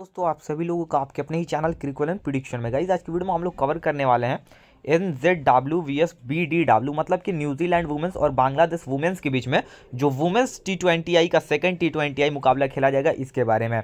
दोस्तों आप सभी लोगों का आपके अपने ही चैनल क्रिकुलम प्रिडिक्शन में गाइज आज की वीडियो में हम लोग कवर करने वाले हैं N Z W V S B D W मतलब कि न्यूजीलैंड वुमेंस और बांग्लादेश वुमेंस के बीच में जो वुमेंस टी ट्वेंटी आई का सेकेंड टी ट्वेंटी आई मुकाबला खेला जाएगा इसके बारे में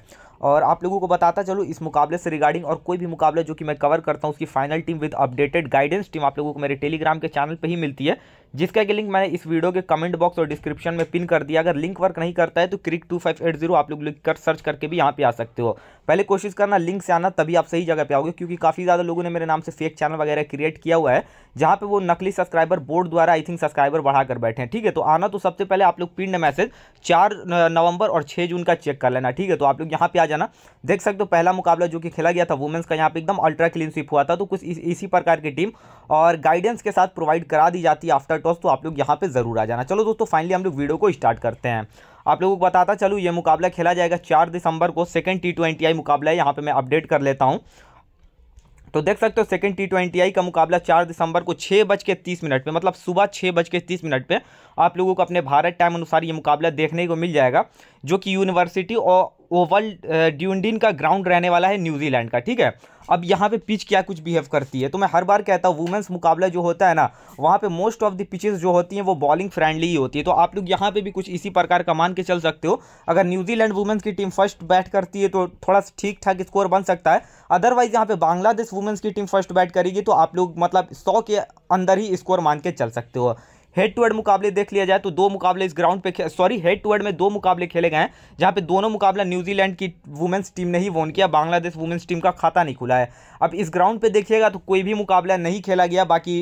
और आप लोगों को बताता चलो इस मुकाबले से रिगार्डिंग और कोई भी मुकाबला जो कि मैं कवर करता हूँ उसकी final team with updated guidance team आप लोगों को मेरे टेलीग्राम के चैनल पर ही मिलती है जिसका कि लिंक मैंने इस वीडियो के कमेंट बॉक्स और डिस्क्रिप्शन में पिन कर दिया अगर लिंक वर्क नहीं करता है तो cric two five eight zero आप लोग लिख कर सर्च करके भी यहाँ पे आ सकते हो पहले कोशिश करना लिंक से आना तभी आप सही जगह पे आओगे क्योंकि काफ़ी ज़्यादा लोगों ने मेरे नाम से फेक चैनल वगैरह क्रिएट किया हुआ है जहाँ पर वो नकली सब्सक्राइबर बोर्ड द्वारा आई थिंक सब्सक्राइबर बढ़ाकर बैठे हैं ठीक है तो आना तो सबसे पहले आप लोग पिन मैसेज चार नवंबर और छः जून का चेक कर लेना ठीक है तो आप लोग यहाँ पर आ जाना देख सकते हो पहला मुकाबला जो कि खेला गया था वुमेंस का यहाँ पर एकदम अल्ट्रा क्लीन स्विप हुआ था तो कुछ इसी प्रकार की टीम और गाइडेंस के साथ प्रोवाइड करा दी जाती है आफ्टर दोस्तों आप लोग यहाँ पर ज़रूर आ जाना चलो दोस्तों फाइनली हम लोग वीडियो को स्टार्ट करते हैं आप लोगों को बताता चलो ये मुकाबला खेला जाएगा चार दिसंबर को सेकेंड टी ट्वेंटी आई मुकाबला है यहाँ पर मैं अपडेट कर लेता हूँ तो देख सकते हो सेकंड टी ट्वेंटी आई का मुकाबला चार दिसंबर को छः बज के तीस मिनट पर मतलब सुबह छः बज के तीस मिनट पर आप लोगों को अपने भारत टाइम अनुसार ये मुकाबला देखने को मिल जाएगा जो कि यूनिवर्सिटी और ओवल ड्यूनडिन का ग्राउंड रहने वाला है न्यूजीलैंड का ठीक है अब यहाँ पे पिच क्या कुछ बिहेव करती है तो मैं हर बार कहता हूँ वुमेंस मुकाबला जो होता है ना वहाँ पे मोस्ट ऑफ द पिचेस जो होती हैं वो बॉलिंग फ्रेंडली ही होती है तो आप लोग यहाँ पे भी कुछ इसी प्रकार का मान के चल सकते हो अगर न्यूजीलैंड वुमेंस की टीम फर्स्ट बैट करती है तो थोड़ा ठीक ठाक स्कोर बन सकता है अदरवाइज यहाँ पे बांग्लादेश वुमेंस की टीम फर्स्ट बैट करेगी तो आप लोग मतलब सौ के अंदर ही स्कोर मान के चल सकते हो हेड टू हेड मुकाबले देख लिया जाए तो दो मुकाबले इस ग्राउंड पे सॉरी हेड टू हेड में दो मुकाबले खेले गए हैं जहाँ पे दोनों मुकाबला न्यूजीलैंड की वुमेंस टीम ने ही वोन किया बांग्लादेश वुमेंस टीम का खाता नहीं खुला है अब इस ग्राउंड पर देखिएगा तो कोई भी मुकाबला नहीं खेला गया बाकी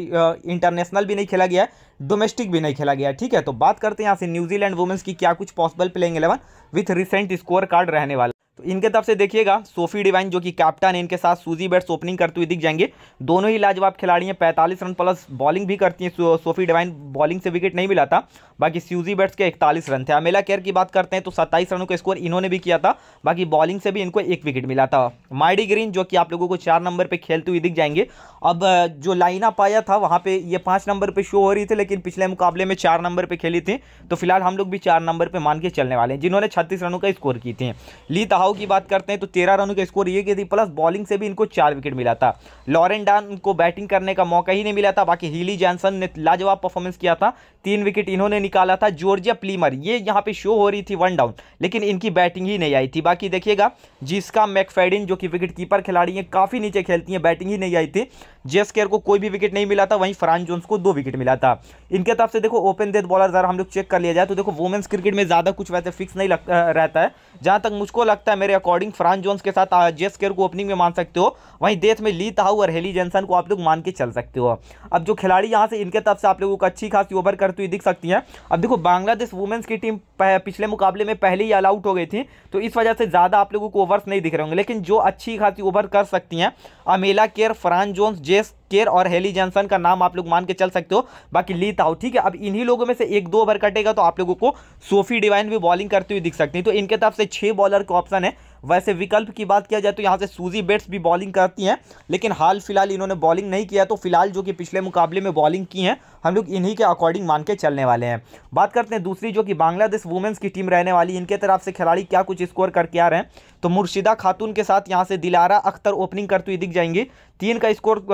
इंटरनेशनल भी नहीं खेला गया डोमेस्टिक भी नहीं खेला गया ठीक है तो बात करते हैं यहाँ से न्यूजीलैंड वुमेंस की क्या कुछ possible playing eleven with recent score card रहने वाला तो इनके तरफ से देखिएगा सोफी डिवाइन जो कि कैप्टन है इनके साथ सूजी बैट्स ओपनिंग करते हुए दिख जाएंगे दोनों ही लाजवाब खिलाड़ी हैं पैंतालीस रन प्लस बॉलिंग भी करती हैं सोफी डिवाइन बॉलिंग से विकेट नहीं मिला था बाकी सूजी बैट्स के इकतालीस रन थे अमेला केयर की बात करते हैं तो सत्ताईस रनों का स्कोर इन्होंने भी किया था बाकी बॉलिंग से भी इनको एक विकेट मिला था माइडी ग्रीन जो कि आप लोगों को चार नंबर पर खेलते हुए दिख जाएंगे अब जो लाइनअप आया था वहाँ पर ये पाँच नंबर पर शो हो रही थी लेकिन पिछले मुकाबले में चार नंबर पर खेली थी तो फिलहाल हम लोग भी चार नंबर पर मान के चलने वाले हैं जिन्होंने छत्तीस रनों का स्कोर की थी ली भाव की बात करते हैं तो तेरह रनों का स्कोर ये की थी प्लस बॉलिंग से भी इनको चार विकेट मिला था लॉरेन डान को बैटिंग करने का मौका ही नहीं मिला था बाकी हिली जैनसन ने लाजवाब परफॉर्मेंस किया था तीन विकेट इन्होंने निकाला था जॉर्जिया प्लीमर ये यहाँ पे शो हो रही थी वन डाउन लेकिन इनकी बैटिंग ही नहीं आई थी बाकी देखिएगा जिसका मैकफेडिन जो कि विकेट कीपर खिलाड़ी हैं काफ़ी नीचे खेलती हैं बैटिंग ही नहीं आई थी जेस केयर को कोई भी विकेट नहीं मिला था वहीं फ्रांस जोन्स को दो विकेट मिला था इनके तरफ से देखो ओपन डेथ बॉलर ज़रा हम लोग चेक कर लिया जाए तो देखो वुमेंस क्रिकेट में ज़्यादा कुछ वैसे फिक्स नहीं रहता है जहां तक मुझको लगता है मेरे अकॉर्डिंग फरान जोन्स के साथ जेस केयर को ओपनिंग में मान सकते हो वहीं देश में ली ताहू और हेली जेंसन को आप लोग मान के चल सकते हो अब जो खिलाड़ी यहाँ से इनके तरफ से आप लोगों को अच्छी खासी ओवर करती हुई दिख सकती है अब देखो बांग्लादेश वुमेंस की टीम पिछले मुकाबले में पहले ही ऑल आउट हो गई थी तो इस वजह से ज़्यादा आप लोगों को ओवर्स नहीं दिख रहे होंगे लेकिन जो अच्छी खासी ओवर कर सकती हैं Amelia Kerr Fran Jonas J Jess Kerr और हेली जॉनसन का नाम आप लोग मान के चल सकते हो बाकी ली ताओ ठीक है अब इन्हीं लोगों में से एक दो ओवर कटेगा तो आप लोगों को सोफी डिवाइन भी बॉलिंग करते हुए दिख सकती है तो इनके तरफ से छह बॉलर का ऑप्शन है वैसे विकल्प की बात किया जाए तो यहाँ से सूजी बेट्स भी बॉलिंग करती हैं लेकिन हाल फिलहाल इन्होंने बॉलिंग नहीं किया तो फिलहाल जो कि पिछले मुकाबले में बॉलिंग की हैं हम लोग इन्हीं के अकॉर्डिंग मान के चलने वाले हैं बात करते हैं दूसरी जो कि बांग्लादेश वुमेंस की टीम रहने वाली इनके तरफ से खिलाड़ी क्या कुछ स्कोर करके आ रहे हैं तो मुर्शिदा खातून के साथ यहाँ से दिलारा अख्तर ओपनिंग करती हुई दिख जाएंगी तीन का स्कोर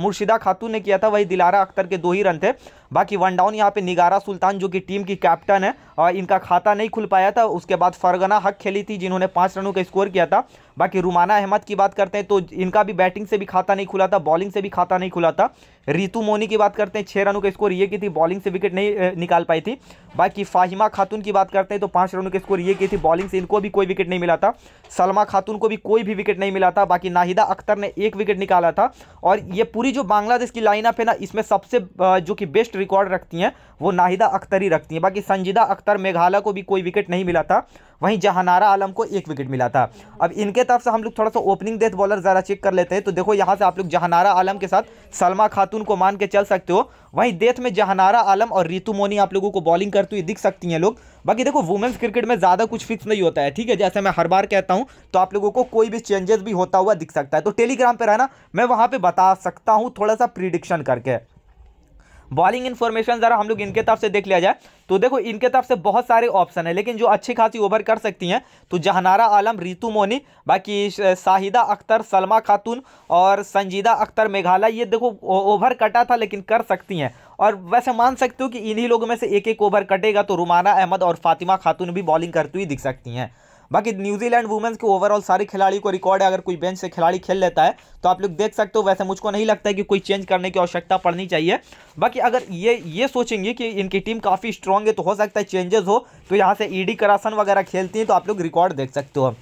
मुर्शिदा खातून ने किया था वही दिलारा अख्तर के दो ही रन थे बाकी वन डाउन यहाँ पे निगारा सुल्तान जो कि टीम की कैप्टन है और इनका खाता नहीं खुल पाया था उसके बाद फरगना हक खेली थी जिन्होंने पाँच रनों का स्कोर किया था बाकी रुमाना अहमद की बात करते हैं तो इनका भी बैटिंग से भी खाता नहीं खुला था बॉलिंग से भी खाता नहीं खुला था रितु मोनी की बात करते हैं छः रनों के स्कोर ये की थी बॉलिंग से विकेट नहीं निकाल पाई थी बाकी फाहिमा खातून की बात करते हैं तो पाँच रनों के स्कोर ये की थी बॉलिंग से इनको भी कोई विकेट नहीं मिला था सलमा खातून को भी कोई भी विकेट नहीं मिला था बाकी नाहिदा अख्तर ने एक विकेट निकाला था और ये पूरी जो बांग्लादेश की लाइनअप है ना इसमें सबसे जो कि बेस्ट रिकॉर्ड रखती हैं वो नाहिदा अख्तर ही रखती हैं बाकी संजीदा अख्तर मेघालय को भी कोई विकेट नहीं मिला था वहीं जहानारा आलम को एक विकेट मिला था अब इनके तरफ से हम लोग थोड़ा सा ओपनिंग डेथ बॉलर ज़रा चेक कर लेते हैं तो देखो यहाँ से आप लोग जहानारा आलम के साथ सलमा खातून को मान के चल सकते हो वहीं डेथ में जहानारा आलम और रितु मोनी आप लोगों को बॉलिंग करती हुई दिख सकती हैं लोग बाकी देखो वुमेंस क्रिकेट में ज़्यादा कुछ फिक्स नहीं होता है ठीक है जैसे मैं हर बार कहता हूँ तो आप लोगों को कोई भी चेंजेस भी होता हुआ दिख सकता है तो टेलीग्राम पर रहना मैं वहाँ पर बता सकता हूँ थोड़ा सा प्रिडिक्शन करके बॉलिंग इन्फॉर्मेशन ज़रा हम लोग इनके तरफ से देख लिया जाए तो देखो इनके तरफ से बहुत सारे ऑप्शन है लेकिन जो अच्छी खासी ओवर कर सकती हैं तो जहनारा आलम रितु मोनी बाकी शाहिदा अख्तर सलमा खातून और संजीदा अख्तर मेघालय ये देखो ओवर कटा था लेकिन कर सकती हैं और वैसे मान सकते हो कि इन्हीं लोगों में से एक एक ओवर कटेगा तो रुमाना अहमद और फातिमा खातून भी बॉलिंग करती हुई दिख सकती हैं बाकी न्यूजीलैंड वुमेंस के ओवरऑल सारे खिलाड़ी को रिकॉर्ड है अगर कोई बेंच से खिलाड़ी खेल लेता है तो आप लोग देख सकते हो वैसे मुझको नहीं लगता है कि कोई चेंज करने की आवश्यकता पड़नी चाहिए बाकी अगर ये ये सोचेंगे कि इनकी टीम काफ़ी स्ट्रांग है तो हो सकता है चेंजेस हो तो यहाँ से ईडी e करासन वगैरह खेलती हैं तो आप लोग रिकॉर्ड देख सकते हो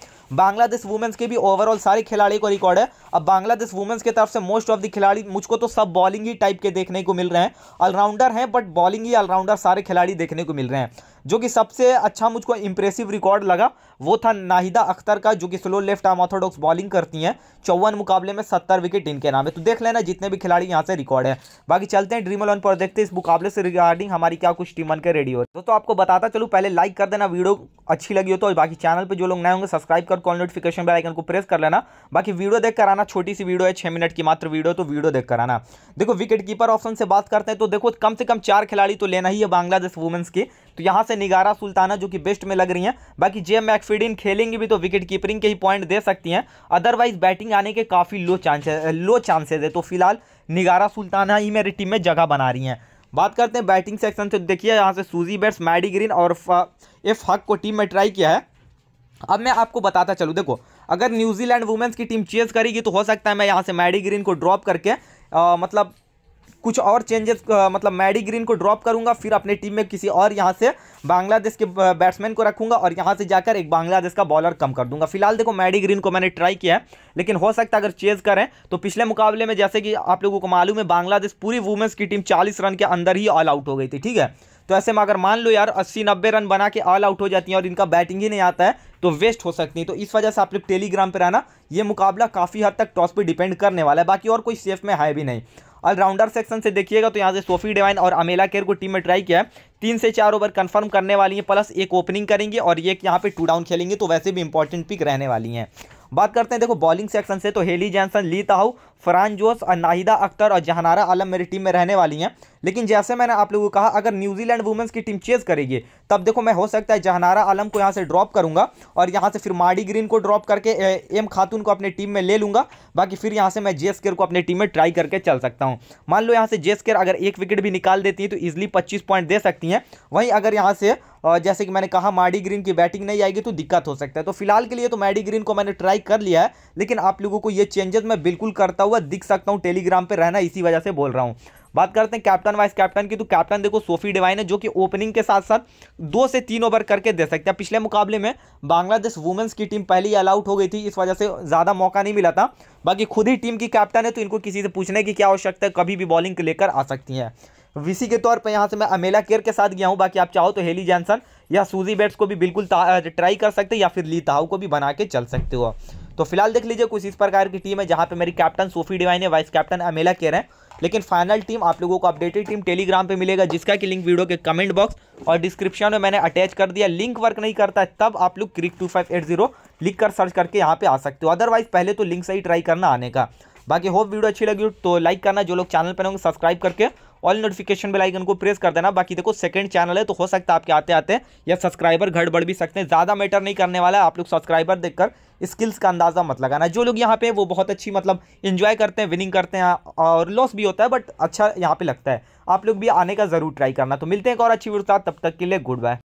बांग्लादेश वुमेंस के भी ओवरऑल सारे खिलाड़ी को रिकॉर्ड है अब बांग्लादेश वुमेंस की तरफ से मोस्ट ऑफ द खिलाड़ी मुझको तो सब बॉलिंग ही टाइप के देखने को मिल रहे हैं ऑलराउंडर हैं बट बॉलिंग ही ऑलराउंडर सारे खिलाड़ी देखने को मिल रहे हैं जो कि सबसे अच्छा मुझको इंप्रेसिव रिकॉर्ड लगा वो था नाहिदा अख्तर का जो कि slow left arm orthodox bowling करती हैं चौवन मुकाबले में सत्तर विकेट इनके नाम है तो देख लेना जितने भी खिलाड़ी यहाँ से रिकॉर्ड है बाकी चलते हैं ड्रीम अलोन पर देखते हैं इस मुकाबले से रिगार्डिंग हमारी क्या कुछ टीम बनकर के रेडी हो तो आपको बताता चलो पहले लाइक कर देना वीडियो अच्छी लगी हो तो बाकी चैनल पर जो लोग नए होंगे सब्सक्राइब कर कॉल नोटिफिकेशन बेल आइकन को प्रेस कर लेना बाकी वीडियो देख कर आना छोटी सी वीडियो है छह मिनट की मात्र वीडियो तो वीडियो देख कर आना देखो विकेट कीपर ऑप्शन से बात करते हैं तो देखो कम से कम चार खिलाड़ी तो लेना ही है बांग्लादेश वुमेंस की तो यहाँ से निगारा सुल्ताना जो कि बेस्ट में लग रही हैं बाकी जे मैकफीडिन खेलेंगी भी तो विकेट कीपरिंग के ही पॉइंट दे सकती हैं अदरवाइज बैटिंग आने के काफ़ी लो चांसेज लो चांसेज है तो फिलहाल निगारा सुल्ताना ही मेरी टीम में जगह बना रही हैं बात करते हैं बैटिंग सेक्शन से देखिए यहाँ से सूजी बेट्स मैडी ग्रीन और एफ हक को टीम में ट्राई किया है अब मैं आपको बताता चलूँ देखो अगर न्यूजीलैंड वुमेंस की टीम चेज करेगी तो हो सकता है मैं यहाँ से मैडी ग्रीन को ड्रॉप करके आ, मतलब कुछ और चेंजेस मतलब मैडी ग्रीन को ड्रॉप करूंगा फिर अपने टीम में किसी और यहाँ से बांग्लादेश के बैट्समैन को रखूंगा और यहाँ से जाकर एक बांग्लादेश का बॉलर कम कर दूंगा फिलहाल देखो मैडी ग्रीन को मैंने ट्राई किया है लेकिन हो सकता है अगर चेज करें तो पिछले मुकाबले में जैसे कि आप लोगों को मालूम है बांग्लादेश पूरी वुमेंस की टीम चालीस रन के अंदर ही ऑल आउट हो गई थी ठीक है तो ऐसे में अगर मान लो यार अस्सी नब्बे रन बना के ऑल आउट हो जाती हैं और इनका बैटिंग ही नहीं आता है तो वेस्ट हो सकती है तो इस वजह से आप लोग टेलीग्राम पर रहना ये मुकाबला काफ़ी हद तक टॉस पर डिपेंड करने वाला है बाकी और कोई सेफ में है भी नहीं ऑलराउंडर सेक्शन से देखिएगा तो यहाँ से सोफी डिवाइन और अमेला केयर को टीम में ट्राई किया है तीन से चार ओवर कंफर्म करने वाली हैं प्लस एक ओपनिंग करेंगे और एक यहाँ पे टू डाउन खेलेंगे तो वैसे भी इंपॉर्टेंट पिक रहने वाली हैं बात करते हैं देखो बॉलिंग सेक्शन से तो हेली जैनसन ली ताहू फरान जोस और नाहिदा अख्तर और जहानारा आलम मेरी टीम में रहने वाली हैं लेकिन जैसे मैंने आप लोगों को कहा अगर न्यूजीलैंड वुमेंस की टीम चेज करेगी तब देखो मैं हो सकता है जहनारा आलम को यहाँ से ड्रॉप करूंगा और यहाँ से फिर माडी ग्रीन को ड्रॉप करके एम खातून को अपने टीम में ले लूँगा बाकी फिर यहाँ से मैं केयर को अपने टीम में ट्राई करके चल सकता हूँ मान लो यहाँ से केयर अगर एक विकेट भी निकाल देती है तो इज़िली पच्चीस पॉइंट दे सकती हैं वहीं अगर यहाँ से और जैसे कि मैंने कहा माडी ग्रीन की बैटिंग नहीं आएगी तो दिक्कत हो सकता है तो फिलहाल के लिए तो माडी ग्रीन को मैंने ट्राई कर लिया है लेकिन आप लोगों को ये चेंजेस मैं बिल्कुल करता हुआ दिख सकता हूँ टेलीग्राम पर रहना इसी वजह से बोल रहा हूँ बात करते हैं कैप्टन वाइस कैप्टन की तो कैप्टन देखो सोफी डिवाइन है जो कि ओपनिंग के साथ साथ दो से तीन ओवर करके दे सकते हैं पिछले मुकाबले में बांग्लादेश वुमेंस की टीम पहले ही अलाउट हो गई थी इस वजह से ज़्यादा मौका नहीं मिला था बाकी खुद ही टीम की कैप्टन है तो इनको किसी से पूछने की क्या आवश्यकता है कभी भी बॉलिंग लेकर आ सकती हैं वीसी के तौर पर यहाँ से मैं अमेला केयर के साथ गया हूँ बाकी आप चाहो तो हेली जैनसन या सूजी बेट्स को भी बिल्कुल ट्राई कर सकते या फिर ली ताहू को भी बना के चल सकते हो तो फिलहाल देख लीजिए कुछ इस प्रकार की टीम है जहाँ पे मेरी कैप्टन सोफी डिवाइन है वाइस कैप्टन अमेला केयर है लेकिन फाइनल टीम आप लोगों को अपडेटेड टीम टेलीग्राम पे मिलेगा जिसका कि लिंक वीडियो के कमेंट बॉक्स और डिस्क्रिप्शन में मैंने अटैच कर दिया लिंक वर्क नहीं करता है तब आप लोग cric two five eight zero लिख कर सर्च करके यहाँ पे आ सकते हो अदरवाइज पहले तो लिंक से ही ट्राई करना आने का बाकी होप वीडियो अच्छी लगी तो लाइक करना जो लोग चैनल पर होंगे सब्सक्राइब करके ऑल नोटिफिकेशन बेल आइकन को प्रेस कर देना बाकी देखो सेकंड चैनल है तो हो सकता है आपके आते आते या सब्सक्राइबर घट बढ़ भी सकते हैं ज़्यादा मैटर नहीं करने वाला है आप लोग सब्सक्राइबर देखकर स्किल्स का अंदाज़ा मत लगाना जो लोग यहाँ पे वो बहुत अच्छी मतलब इन्जॉय करते हैं विनिंग करते हैं और लॉस भी होता है बट अच्छा यहाँ पर लगता है आप लोग भी आने का ज़रूर ट्राई करना तो मिलते हैं एक और अच्छी वीडियो तब तक के लिए गुड बाय